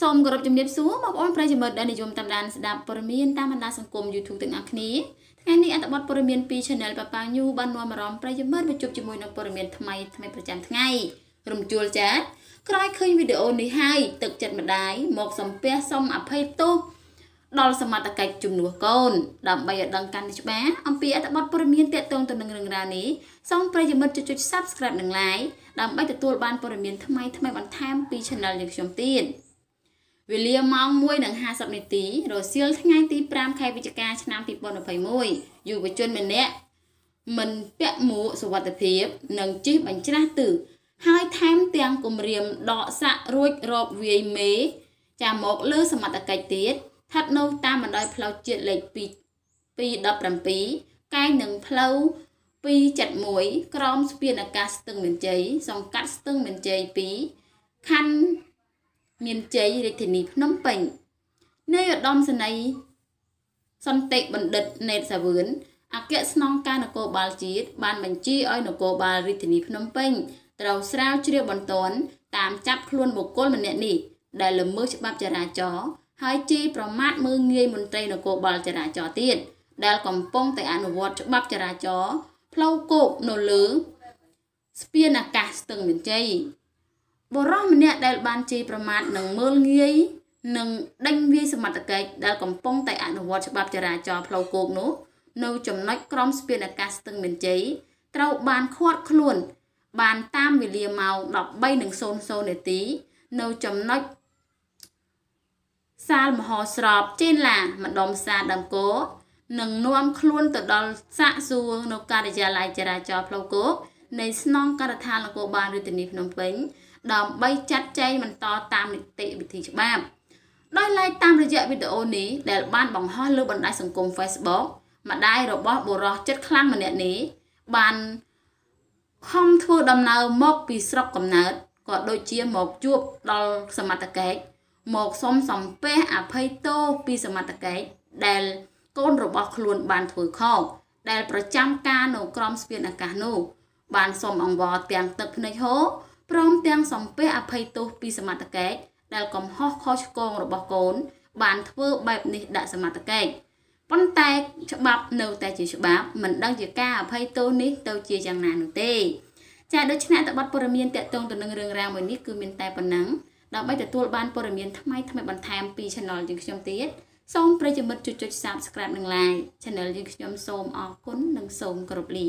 សូមគោរពជំរាបសួរបងប្អូនប្រិយមិត្តដែលនិយមតាមដានស្ដាប់ព័ត៌មានតាមបណ្ដាសង្គម YouTube ទាំងអស់គ្នាថ្ងៃនេះអត្ថបទព័ត៌មានពី Channel ប៉ាប៉ា New បាននាំអារម្មណ៍ប្រិយមិត្តមកជួបជាមួយនឹងព័ត៌មានថ្មីថ្មីប្រចាំថ្ងៃរំជួលចាស់ក្រោយឃើញវីដេអូនេះហើយទឹកចិត្តម្ដាយមកសំពះសុំអភ័យទោសដល់សមត្ថកិច្ចជំនួសកូនដើម្បីឲ្យដឹងកាន់តែច្បាស់អំពីអត្ថបទព័ត៌មានទាក់ទងទៅនឹងរឿងរ៉ាវនេះសូមប្រិយមិត្តជួយចុច Subscribe និង Like ដើម្បីទទួលបានព័ត៌មានថ្មីថ្មីបន្ថែមពី Channel យើងខ្ញុំទៀត។វេលាម៉ោង1:50នាទីរសៀលថ្ងៃទី5ខែវិច្ឆិកាឆ្នាំ2021យុវជនម្នាក់មិនពាក់មួកសុវត្ថិភាព និងជិះបញ្ច្រាស់ទិសហើយថែមទាំងគម្រាមដកសាក់រួចរອບវាយមេចាមកលើសមត្ថកិច្ចទៀតស្ថិតនៅតាមបណ្ដោយ ផ្លូវជាតិលេខ217កែងនឹងផ្លូវ271ក្រោមស្ពានអាកាសស្ទឹងមានជ័យសង្កាត់ស្ទឹងមានជ័យ2ខណ្ឌមានជ័យរាជធានីភ្នំពេញនាយឧត្តមសេនីយ៍សន្តិបណ្ឌិតណេតសាវឿនអគ្គស្នងការនគរបាលជាតិបាន បញ្ជាឲ្យនគរបាលរាជធានីភ្នំពេញ ត្រូវស្រាវជ្រាវបន្ទាន់តាមចាប់ខ្លួនបុគ្គលម្នាក់នេះដែលល្មើសច្បាប់ចរាចរណ៍ហើយជេរប្រមាថមើលងាយមន្ត្រីនគរបាលចរាចរណ៍ទៀតដែលកំពុងតែអនុវត្ត ច្បាប់ចរាចរណ៍ផ្លូវគោកនៅលើស្ពានអាកាសស្ទឹងមានជ័យបុរសម្នាក់ដែលបានជេរប្រមាថនិងមើលងាយ និងដេញវាយសមត្ថកិច្ចដែលកំពុង តែ អនុវត្តច្បាប់ចរាចរណ៍ផ្លូវគោកនោះ នៅចំណុចក្រមស្ពានអាកាសស្ទឹងមានជ័យត្រូវ បានឃាត់ខ្លួនបានតាមវេលាម៉ោង13:00នាទី នៅចំណុចសាលមហោស្រពចេនឡាម្ដុំសាដើមកោនឹងនាំខ្លួនទៅដល់សាកសួរ នៅការិយាល័យចរាចរណ៍ផ្លូវគោកនៃស្នងការដ្ឋាននគរបាលរាជធានីភ្នំពេញដើម្បីចាត់ចែងបន្តតាមនីតិវិធីច្បាប់ដោយឡែកតាមរយៈវីដេអូនេះដែលបានបង្ហោះលើបណ្ដាញសង្គម Facebook ម្ដាយរបស់បុរសចិត្តខ្លាំងម្នាក់នេះ បានខំធ្វើដំណើរមកពីស្រុកកំណើតក៏ដូចជាមកជួបដល់សមត្ថកិច្ចមកសុំសំពះអភ័យទោសពីសមត្ថកិច្ចដែលកូនរបស់ខ្លួន បានធ្វើខុសដែលប្រចាំការនៅក្រមស្ពានអាកាសនោះបានសុំអង្វរទាំងទឹកភ្នែកហូរព្រមទាំងសំពះអភ័យទោសពីសមត្ថកិច្ចដែលកំហុសខុសឆ្គងរបស់កូន បានធ្វើបែបនេះដាក់សមត្ថកិច្ចប៉ុន្តែច្បាប់ នៅតែជាច្បាប់មិនដឹងជាការអភ័យទោសនេះទៅជាយ៉ាងណានោះទេ ចាដូច្នេះតបព័ត៌មានតកតងទៅនឹងរឿងរ៉ាវមួយនេះគឺមានតែប៉ុណ្ណឹងដើម្បីទទួល បានព័ត៌មានថ្មីថ្មីបន្ថែមពី Channel យើងខ្ញុំទៀតសូមប្រិយមិត្តជួយចុច Subscribe និង Like Channel យើងខ្ញុំសូមអរគុណនិងសូមគោរពលា